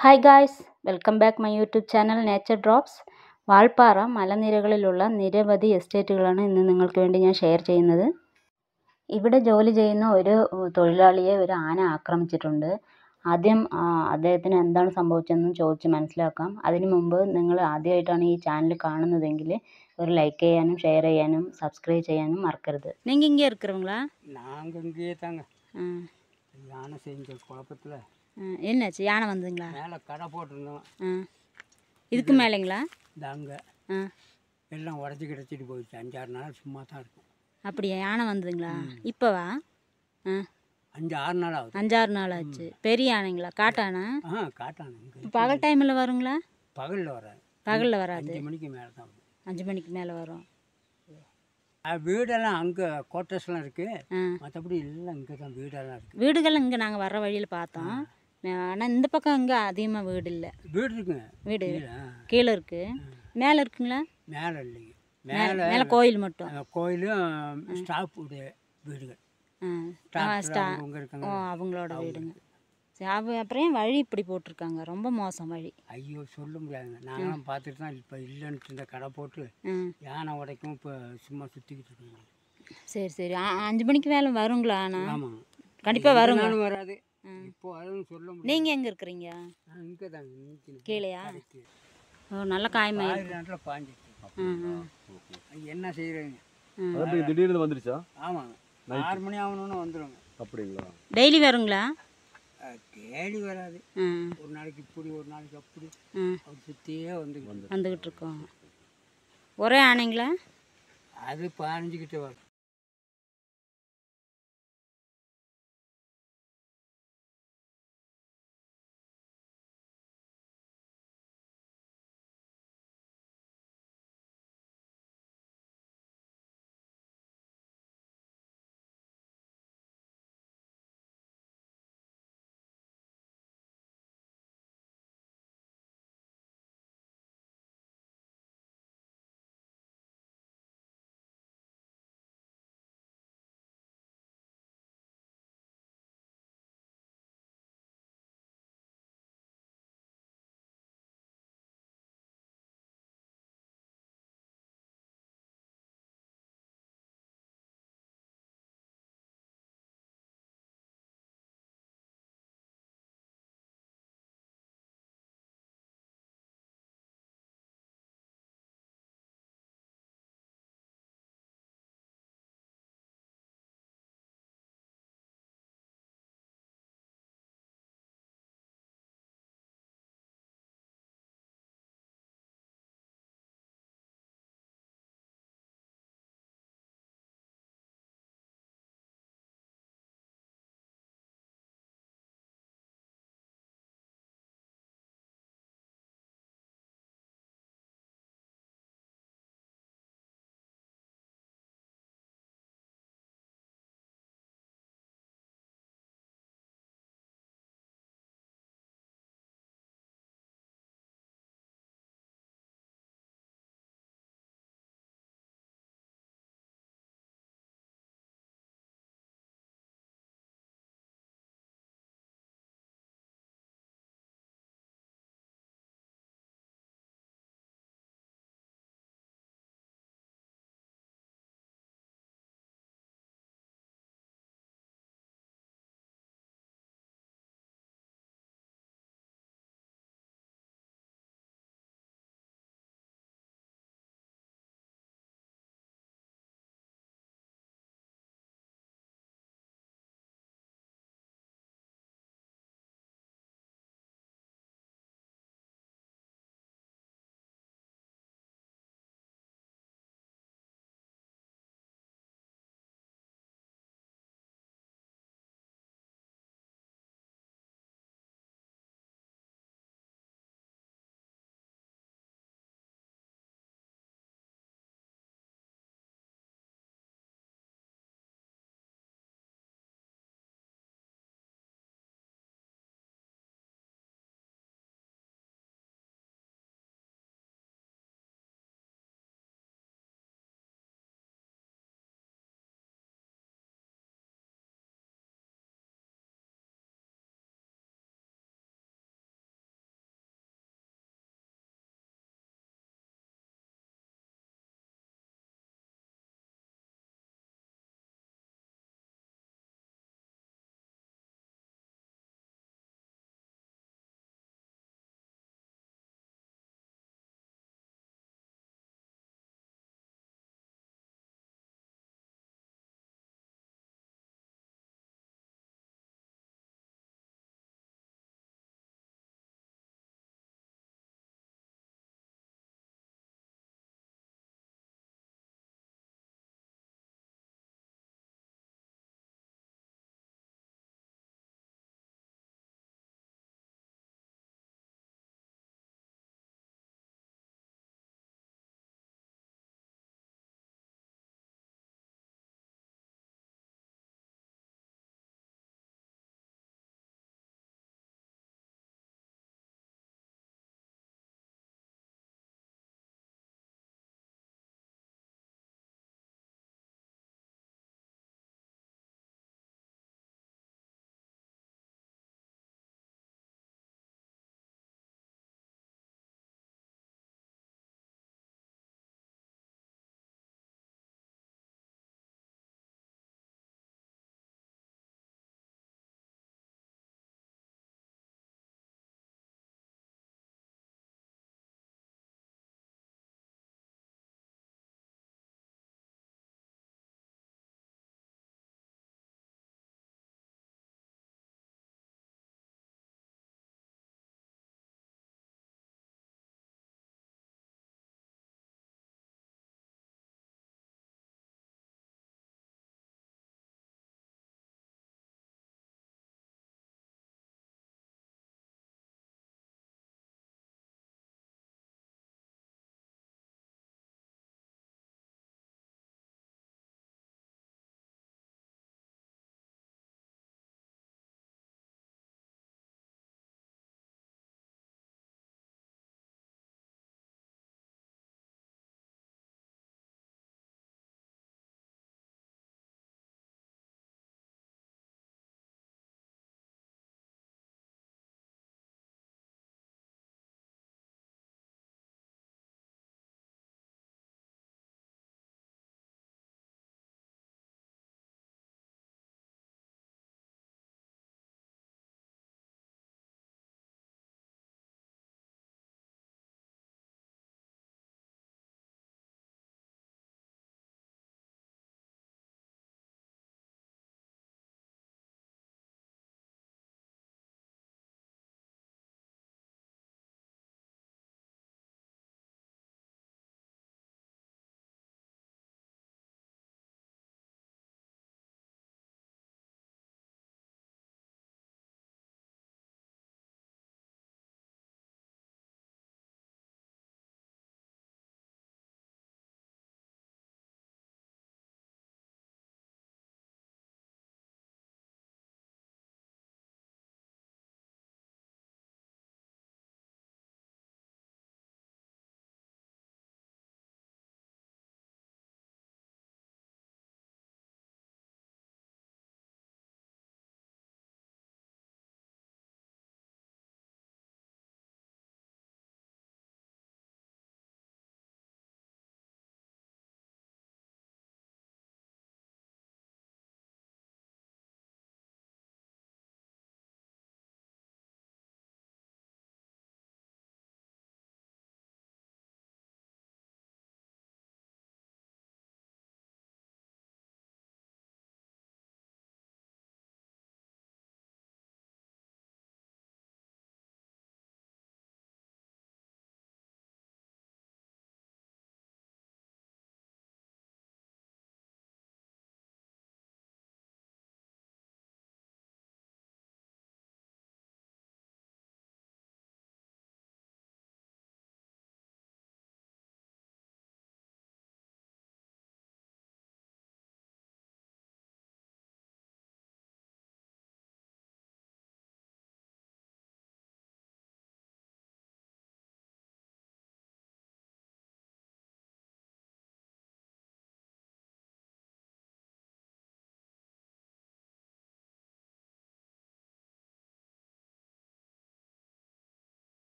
hi guys welcome back my YouTube channel nature drops Valparai മലനിരകളിലുള്ള നിരവധി എസ്റ്റേറ്റുകളാണ് ഇന്ന് നിങ്ങൾക്ക് വേണ്ടി ഞാൻ ഷെയർ ചെയ്യുന്നത് ഇവിടെ ജോലി ചെയ്യുന്ന ഒരു തൊഴിലാളിയെ ഒരു ആന ആക്രമിച്ചിട്ടുണ്ട് ആദ്യം അദ്ദേഹത്തിന് എന്താണ് സംഭവിച്ചതെന്ന് ചോദിച്ച് മനസ്സിലാക്കാം അതിന് മുമ്പ് നിങ്ങൾ ആദ്യമായിട്ടാണ് ഈ ചാനൽ കാണുന്നതെങ്കിൽ ഒരു ലൈക്ക് ചെയ്യാനും ഷെയർ ചെയ്യാനും സബ്സ്ക്രൈബ് ചെയ്യാനും മറക്കരുത് നിങ്ങൾ ഇങ്ങനെ என்னாச்சு யானை வந்துங்களா மேலே கடை போட்டிருந்தோம் ஆ இதுக்கு மேலேங்களா இந்த அங்கே ஆ எல்லாம் உடஞ்சி கிடச்சிட்டு போயிடுச்சு அஞ்சாறு நாள் சும்மா தான் இருக்கும் அப்படியா யானை வந்ததுங்களா இப்போவா ஆ அஞ்சு ஆறு நாள் ஆகுது அஞ்சாறு நாள் ஆச்சு பெரிய யானைங்களா காட்டானா ஆ காட்டானு பகல் டைமில் வருங்களா பகலில் வராது பகலில் வராது அஞ்சு மணிக்கு மேலே தான் அஞ்சு மணிக்கு மேலே வரும் வீடெல்லாம் அங்கே குவார்ட்டர்ஸ்லாம் இருக்குது மற்றபடி எல்லாம் இங்கே தான் வீடெல்லாம் இருக்குது வீடுகள் இங்கே நாங்கள் வர வழியில் பார்த்தோம் ஆனால் இந்த பக்கம் அங்கே அதிகமாக வீடு இல்லை வீடு இருக்குங்க வீடு கீழே இருக்கு மேலே இருக்குங்களா மேலே இல்லைங்க மேலே மேலே கோயில் மட்டும் கோயிலும் ஸ்டாஃப் வீடுகள் அவங்களோட வீடுங்க அப்புறம் வழி இப்படி போட்டிருக்காங்க ரொம்ப மோசம் வழி ஐயோ சொல்ல முடியாதுங்க நாங்களும் பார்த்துட்டு தான் இப்போ இல்லைன்ட்டு இந்த கடை போட்டு யானை உடைக்கும் இப்போ சும்மா சுற்றிக்கிட்டு இருக்கோம் சரி சரி அஞ்சு மணிக்கு வேலை வருங்களா ஆனால் ஆமாம் கண்டிப்பாக வரும் வராது இப்போ அதுவும் சொல்ல முடியும் நீங்கள் எங்கே இருக்கிறீங்க இங்கே தாங்க கீழேயா ஓ நல்ல காயமாக நாட்டில் பாஞ்சிட்டு என்ன செய்கிறீங்க திடீர்னு வந்துருச்சா ஆமாங்க ஆறு மணி ஆகணும்னு வந்துடுங்க அப்படிங்களா டெய்லி வருங்களா தேடி வராது ஒரு நாளைக்கு இப்படி ஒரு நாளைக்கு அப்படி அப்படி சுற்றியே வந்து வந்துக்கிட்டு இருக்கோம் ஒரே ஆனைங்களா அது பாஞ்சிக்கிட்டு வரும்